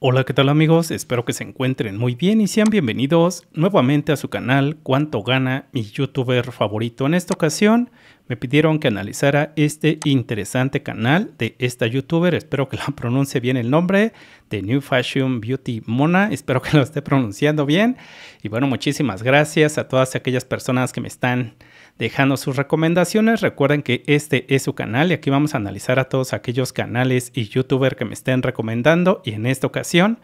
Hola, ¿qué tal amigos? Espero que se encuentren muy bien y sean bienvenidos nuevamente a su canal Cuánto gana mi youtuber favorito. En esta ocasión me pidieron que analizara este interesante canal de esta youtuber. Espero que la pronuncie bien el nombre de New Fashion Beauty Mona. Espero que lo esté pronunciando bien. Y bueno, muchísimas gracias a todas aquellas personas que me están dejando sus recomendaciones. Recuerden que este es su canal y aquí vamos a analizar a todos aquellos canales y youtuber que me estén recomendando. Y en esta ocasión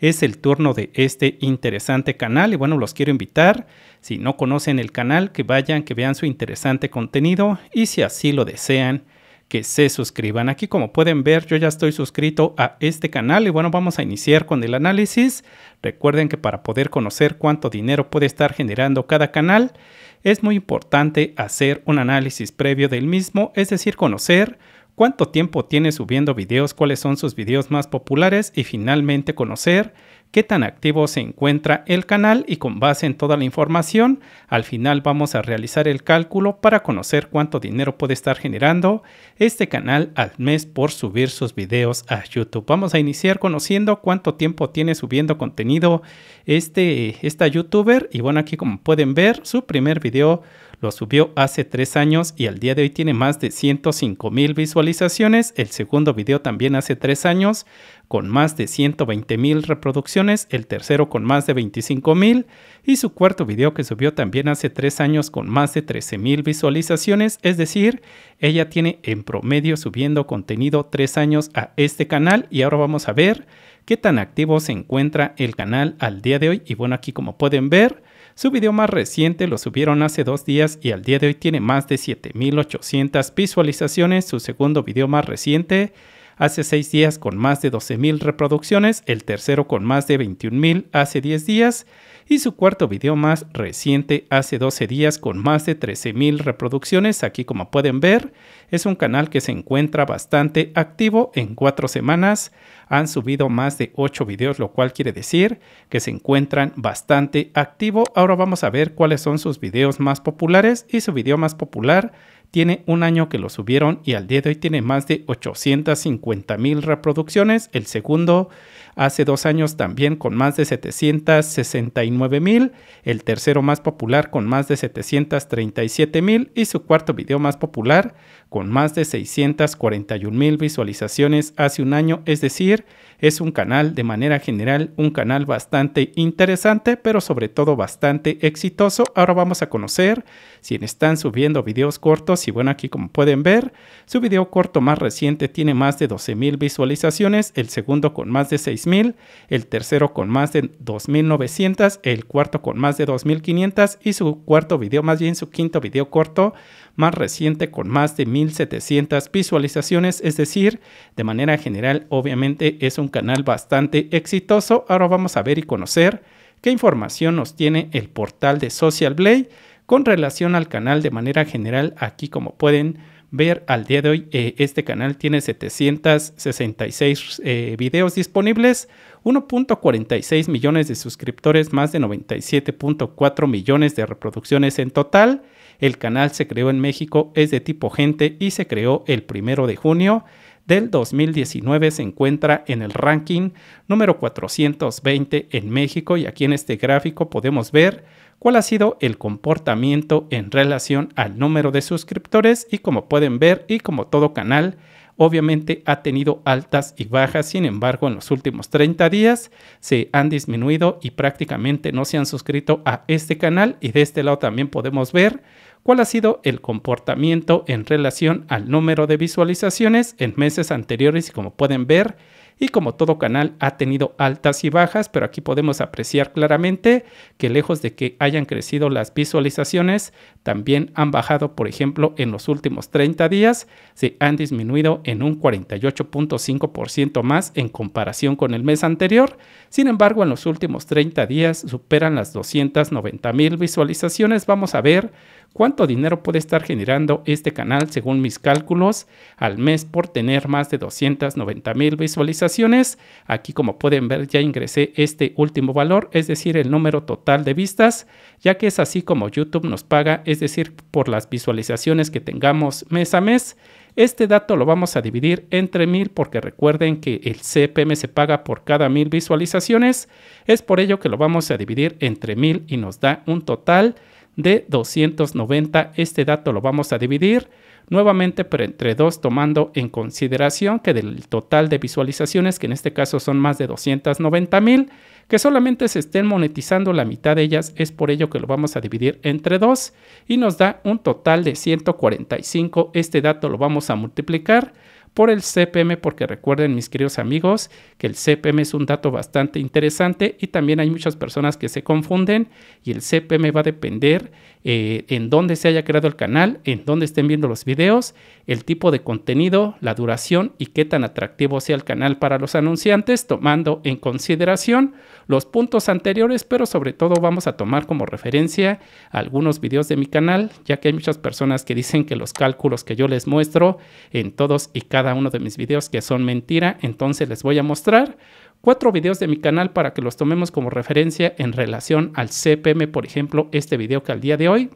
es el turno de este interesante canal y bueno, los quiero invitar, si no conocen el canal, que vayan, que vean su interesante contenido y si así lo desean, que se suscriban. Aquí como pueden ver yo ya estoy suscrito a este canal y bueno vamos a iniciar con el análisis. Recuerden que para poder conocer cuánto dinero puede estar generando cada canal es muy importante hacer un análisis previo del mismo, es decir conocer cuánto tiempo tiene subiendo videos, cuáles son sus videos más populares y finalmente conocer qué tan activo se encuentra el canal y con base en toda la información, al final vamos a realizar el cálculo para conocer cuánto dinero puede estar generando este canal al mes por subir sus videos a YouTube. Vamos a iniciar conociendo cuánto tiempo tiene subiendo contenido este, esta youtuber y bueno aquí como pueden ver su primer video lo subió hace tres años y al día de hoy tiene más de 105 mil visualizaciones. El segundo video también hace tres años con más de 120 mil reproducciones, el tercero con más de 25 mil y su cuarto video que subió también hace tres años con más de 13 mil visualizaciones, es decir, ella tiene en promedio subiendo contenido tres años a este canal y ahora vamos a ver qué tan activo se encuentra el canal al día de hoy y bueno aquí como pueden ver su video más reciente lo subieron hace dos días y al día de hoy tiene más de 7.800 visualizaciones. Su segundo video más reciente hace 6 días con más de 12.000 reproducciones, el tercero con más de 21.000 hace 10 días y su cuarto video más reciente hace 12 días con más de 13.000 reproducciones. Aquí como pueden ver es un canal que se encuentra bastante activo. En 4 semanas han subido más de 8 videos, lo cual quiere decir que se encuentran bastante activo. Ahora vamos a ver cuáles son sus videos más populares y su video más popular tiene un año que lo subieron y al día de hoy tiene más de 850 mil reproducciones. El segundo hace dos años también con más de 769 mil, el tercero más popular con más de 737 mil y su cuarto video más popular con más de 641 mil visualizaciones hace un año, es decir, es un canal de manera general, un canal bastante interesante, pero sobre todo bastante exitoso. Ahora vamos a conocer si están subiendo videos cortos y bueno, aquí como pueden ver, su video corto más reciente tiene más de 12 mil visualizaciones, el segundo con más de 6 el tercero con más de 2.900, el cuarto con más de 2.500 y su cuarto video, más bien su quinto video corto más reciente con más de 1.700 visualizaciones, es decir, de manera general obviamente es un canal bastante exitoso. Ahora vamos a ver y conocer qué información nos tiene el portal de Social Blade con relación al canal de manera general aquí como pueden ver al día de hoy. Eh, este canal tiene 766 eh, videos disponibles, 1.46 millones de suscriptores, más de 97.4 millones de reproducciones en total. El canal se creó en México, es de tipo gente y se creó el primero de junio del 2019 se encuentra en el ranking número 420 en México y aquí en este gráfico podemos ver cuál ha sido el comportamiento en relación al número de suscriptores y como pueden ver y como todo canal, obviamente ha tenido altas y bajas, sin embargo en los últimos 30 días se han disminuido y prácticamente no se han suscrito a este canal y de este lado también podemos ver cuál ha sido el comportamiento en relación al número de visualizaciones en meses anteriores y como pueden ver y como todo canal ha tenido altas y bajas, pero aquí podemos apreciar claramente que lejos de que hayan crecido las visualizaciones, también han bajado, por ejemplo, en los últimos 30 días, se han disminuido en un 48.5% más en comparación con el mes anterior. Sin embargo, en los últimos 30 días superan las 290 mil visualizaciones. Vamos a ver cuánto dinero puede estar generando este canal según mis cálculos al mes por tener más de 290 mil visualizaciones. Aquí como pueden ver ya ingresé este último valor, es decir, el número total de vistas, ya que es así como YouTube nos paga, es decir, por las visualizaciones que tengamos mes a mes. Este dato lo vamos a dividir entre mil porque recuerden que el CPM se paga por cada mil visualizaciones. Es por ello que lo vamos a dividir entre mil y nos da un total de 290. Este dato lo vamos a dividir nuevamente pero entre dos tomando en consideración que del total de visualizaciones, que en este caso son más de 290 mil, que solamente se estén monetizando la mitad de ellas, es por ello que lo vamos a dividir entre dos y nos da un total de 145. Este dato lo vamos a multiplicar por el CPM, porque recuerden mis queridos amigos que el CPM es un dato bastante interesante y también hay muchas personas que se confunden y el CPM va a depender eh, en dónde se haya creado el canal, en dónde estén viendo los videos, el tipo de contenido, la duración y qué tan atractivo sea el canal para los anunciantes, tomando en consideración los puntos anteriores, pero sobre todo vamos a tomar como referencia algunos videos de mi canal, ya que hay muchas personas que dicen que los cálculos que yo les muestro en todos y cada uno de mis videos que son mentira, entonces les voy a mostrar cuatro videos de mi canal para que los tomemos como referencia en relación al CPM, por ejemplo, este video que al día de hoy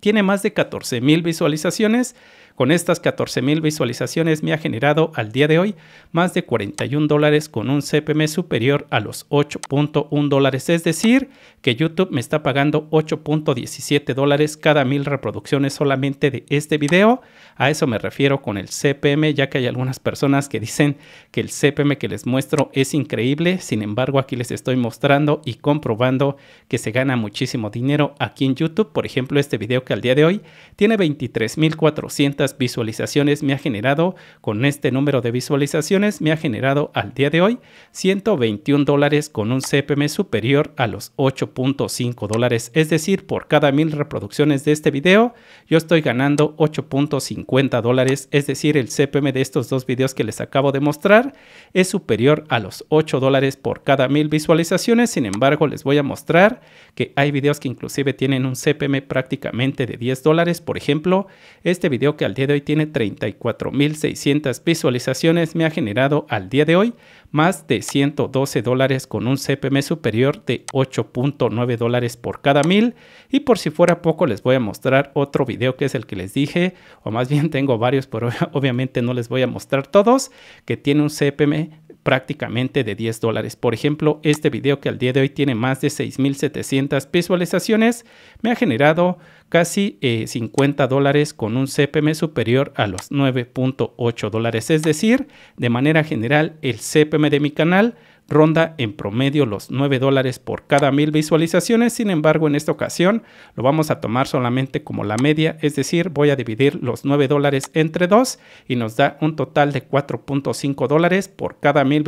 tiene más de 14 mil visualizaciones con estas 14.000 visualizaciones me ha generado al día de hoy más de 41 dólares con un CPM superior a los 8.1 dólares. Es decir, que YouTube me está pagando 8.17 dólares cada mil reproducciones solamente de este video. A eso me refiero con el CPM, ya que hay algunas personas que dicen que el CPM que les muestro es increíble. Sin embargo, aquí les estoy mostrando y comprobando que se gana muchísimo dinero aquí en YouTube. Por ejemplo, este video que al día de hoy tiene 23.400 visualizaciones me ha generado. Con este número de visualizaciones me ha generado al día de hoy 121 dólares con un CPM superior a los 8.5 dólares. Es decir, por cada mil reproducciones de este video, yo estoy ganando 8.50 dólares. Es decir, el CPM de estos dos videos que les acabo de mostrar es superior a los 8 dólares por cada mil visualizaciones. Sin embargo, les voy a mostrar que hay videos que inclusive tienen un CPM prácticamente de 10 dólares. Por ejemplo, este video que al de hoy tiene 34.600 visualizaciones, me ha generado al día de hoy más de 112 dólares con un CPM superior de 8.9 dólares por cada mil. Y por si fuera poco, les voy a mostrar otro video que es el que les dije, o más bien tengo varios, pero obviamente no les voy a mostrar todos, que tiene un CPM prácticamente de 10 dólares. Por ejemplo, este video que al día de hoy tiene más de 6.700 visualizaciones, me ha generado casi 50 eh, dólares con un CPM superior a los 9.8 dólares. Es decir, de manera general, el CPM de mi canal ronda en promedio los 9 dólares por cada mil visualizaciones. Sin embargo, en esta ocasión lo vamos a tomar solamente como la media, es decir, voy a dividir los 9 dólares entre 2 y nos da un total de 4.5 dólares por cada mil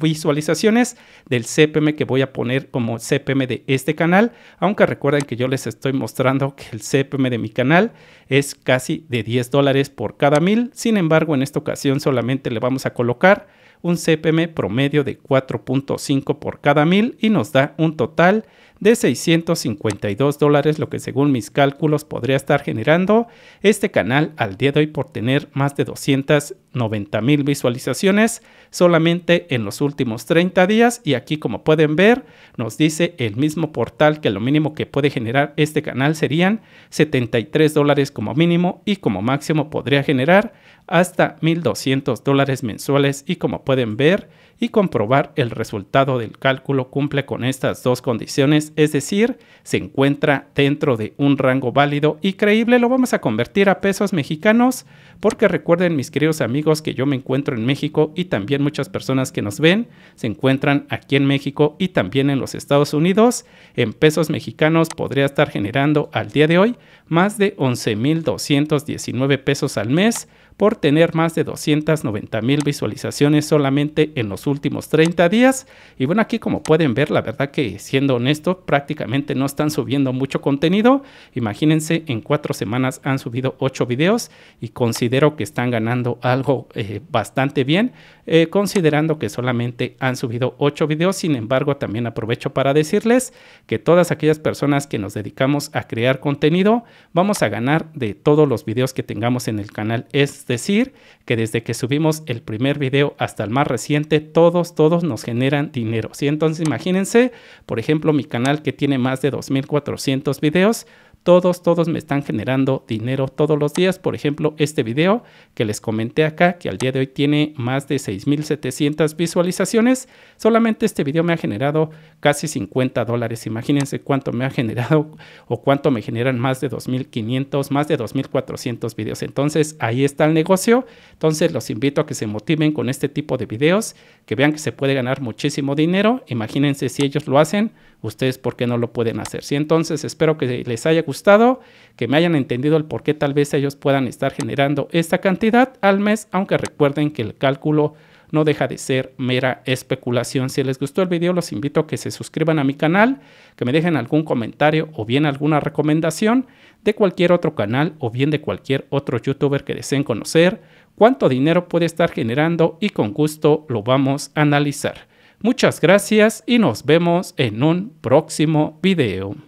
visualizaciones del CPM que voy a poner como CPM de este canal. Aunque recuerden que yo les estoy mostrando que el CPM de mi canal es casi de 10 dólares por cada mil. Sin embargo, en esta ocasión solamente le vamos a colocar un CPM promedio de 4.5 por cada mil y nos da un total de 652 dólares, lo que según mis cálculos podría estar generando este canal al día de hoy por tener más de 290 mil visualizaciones solamente en los últimos 30 días. Y aquí como pueden ver, nos dice el mismo portal que lo mínimo que puede generar este canal serían 73 dólares como mínimo y como máximo podría generar hasta 1.200 dólares mensuales y como pueden ver, y comprobar el resultado del cálculo cumple con estas dos condiciones, es decir, se encuentra dentro de un rango válido y creíble, lo vamos a convertir a pesos mexicanos, porque recuerden mis queridos amigos que yo me encuentro en México y también muchas personas que nos ven se encuentran aquí en México y también en los Estados Unidos, en pesos mexicanos podría estar generando al día de hoy más de 11.219 pesos al mes por tener más de 290 mil visualizaciones solamente en los últimos últimos 30 días. Y bueno, aquí como pueden ver, la verdad que siendo honesto, prácticamente no están subiendo mucho contenido. Imagínense, en cuatro semanas han subido ocho videos y considero que están ganando algo eh, bastante bien, eh, considerando que solamente han subido ocho videos. Sin embargo, también aprovecho para decirles que todas aquellas personas que nos dedicamos a crear contenido, vamos a ganar de todos los videos que tengamos en el canal. Es decir, que desde que subimos el primer video hasta el más reciente, todos, todos nos generan dinero. ¿sí? Entonces imagínense, por ejemplo, mi canal que tiene más de 2.400 videos, todos, todos me están generando dinero todos los días. Por ejemplo, este video que les comenté acá, que al día de hoy tiene más de 6.700 visualizaciones, solamente este video me ha generado casi 50 dólares. Imagínense cuánto me ha generado o cuánto me generan más de 2.500, más de 2.400 videos. Entonces, ahí está el negocio. Entonces, los invito a que se motiven con este tipo de videos, que vean que se puede ganar muchísimo dinero. Imagínense si ellos lo hacen, ustedes por qué no lo pueden hacer. si entonces espero que les haya gustado gustado, que me hayan entendido el por qué tal vez ellos puedan estar generando esta cantidad al mes, aunque recuerden que el cálculo no deja de ser mera especulación. Si les gustó el video, los invito a que se suscriban a mi canal, que me dejen algún comentario o bien alguna recomendación de cualquier otro canal o bien de cualquier otro youtuber que deseen conocer, cuánto dinero puede estar generando y con gusto lo vamos a analizar. Muchas gracias y nos vemos en un próximo video.